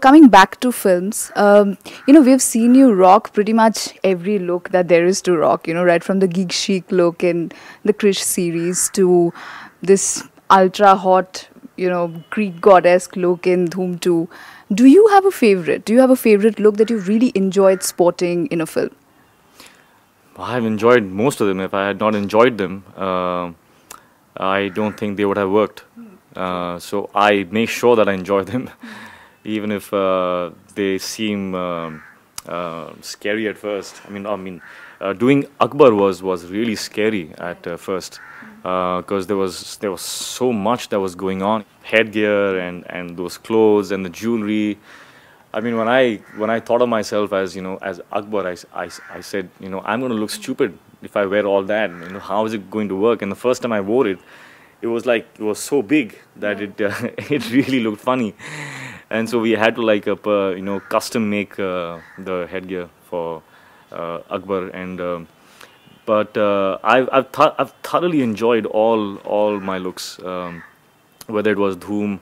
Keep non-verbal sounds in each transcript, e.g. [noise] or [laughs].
Coming back to films, um, you know, we've seen you rock pretty much every look that there is to rock, you know, right from the geek chic look in the Krish series to this ultra hot, you know, Greek goddess look in Dhoom 2. Do you have a favorite? Do you have a favorite look that you really enjoyed sporting in a film? I've enjoyed most of them. If I had not enjoyed them, uh, I don't think they would have worked. Uh, so I make sure that I enjoy them, [laughs] even if uh, they seem um, uh, scary at first. I mean, I mean, uh, doing Akbar was was really scary at uh, first because there was there was so much that was going on, headgear and and those clothes and the jewelry. I mean, when I when I thought of myself as you know as Akbar, I, I, I said you know I'm going to look stupid if I wear all that. You know how is it going to work? And the first time I wore it, it was like it was so big that it uh, [laughs] it really looked funny, and so we had to like uh, you know custom make uh, the headgear for uh, Akbar and. Um, but uh, I've I've, th I've, thoroughly enjoyed all all my looks, um, whether it was Dhoom,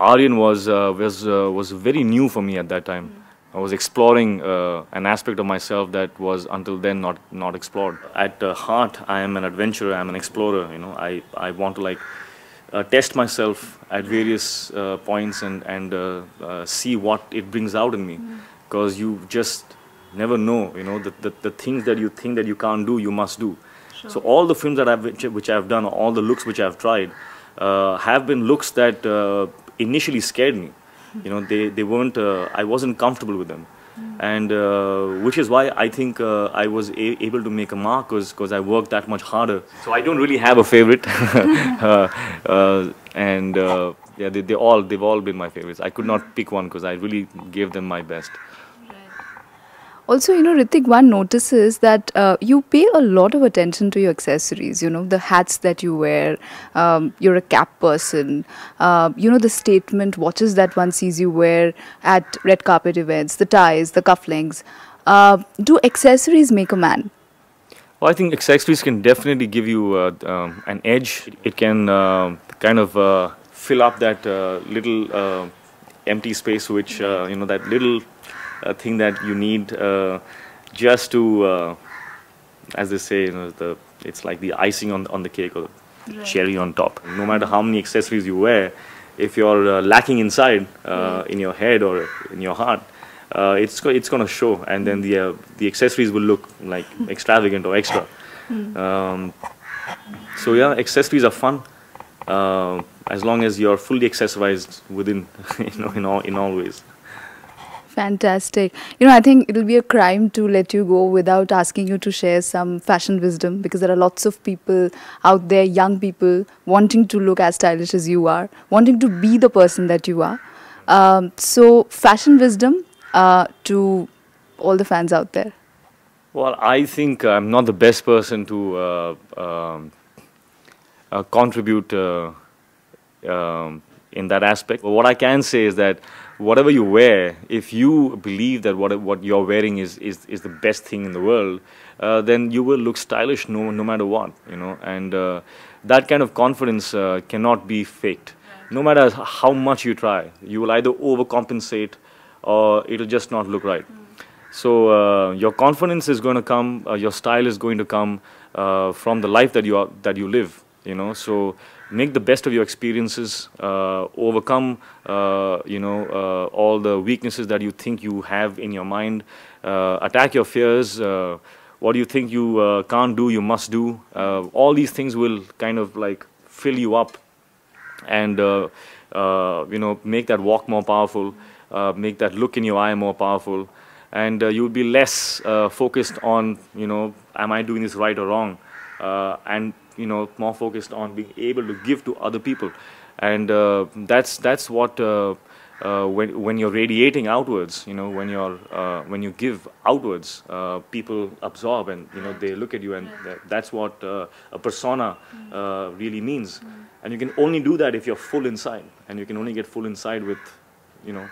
Aryan was uh, was uh, was very new for me at that time. Mm. I was exploring uh, an aspect of myself that was until then not not explored. At uh, heart, I am an adventurer. I am an explorer. You know, I I want to like uh, test myself at various uh, points and and see what it brings out in me, because hmm. mm. you just never know. You know, the, the the things that you think that you can't do, you must do. Sure. So all the films that I've which, which I've done, all the looks which I've tried. Uh, have been looks that uh, initially scared me. You know, they, they weren't, uh, I wasn't comfortable with them. And uh, which is why I think uh, I was able to make a mark because I worked that much harder. So I don't really have a favorite. [laughs] Uh, uh, and uh, yeah, they, they all, they've all been my favorites. I could not pick one because I really gave them my best. Also, you know, Ritik, one notices that uh, you pay a lot of attention to your accessories, you know, the hats that you wear, um, you're a cap person, uh, you know, the statement watches that one sees you wear at red carpet events, the ties, the cufflinks. Uh, do accessories make a man? Well, I think accessories can definitely give you uh, um, an edge. It can uh, kind of uh, fill up that little empty space, which, you know, that little a thing that you need uh, just to, uh, as they say, you know, the it's like the icing on on the cake or the right. cherry on top. No matter how many accessories you wear, if you're uh, lacking inside in your head or in your heart, uh, it's it's going to show, and then the uh, the accessories will look like [laughs] extravagant or extra. Mm. Um, so yeah, accessories are fun uh, as long as you're fully accessorized within, [laughs] you know, in all in all ways. Fantastic. You know, I think it'll be a crime to let you go without asking you to share some fashion wisdom because there are lots of people out there, young people, wanting to look as stylish as you are, wanting to be the person that you are. Um, so, fashion wisdom uh, to all the fans out there. Well, I think I'm not the best person to uh, um, uh, contribute. Uh, um, in that aspect. But what I can say is that whatever you wear, if you believe that what, what you're wearing is, is, is the best thing in the world, uh, then you will look stylish no, no matter what, you know. And uh, that kind of confidence uh, cannot be faked. No matter how much you try, you will either overcompensate or it'll just not look right. Hmm. So uh, your confidence is going to come, uh, your style is going to come uh, from the life that you, are, that you live you know so make the best of your experiences uh, overcome uh, you know uh, all the weaknesses that you think you have in your mind uh, attack your fears uh, what do you think you uh, can't do you must do all these things will kind of like fill you up and you know make that walk more powerful make that look in your eye more powerful and you'll be less focused on you know am i doing this right or wrong uh, and you know more focused on being able to give to other people and uh, that's that's what uh, uh, when when you're radiating outwards you know when you're uh, when you give outwards uh, people absorb and you know they look at you and th that's what a persona mm. really means mm. and you can only do that if you're full inside and you can only get full inside with you know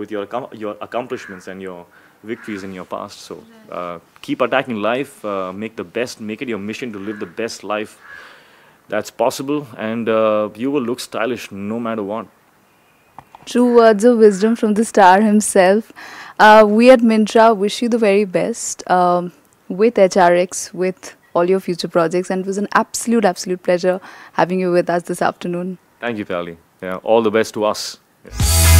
with your your accomplishments and your victories in your past. So uh, keep attacking life, uh, make the best, make it your mission to live the best life that's possible, and uh, you will look stylish no matter what. True uh, words of wisdom from the star himself. Uh, we at Mintra wish you the very best um, with HRX, with all your future projects, and it was an absolute, absolute pleasure having you with us this afternoon. Thank you, Pali. Yeah, all the best to us. Yes.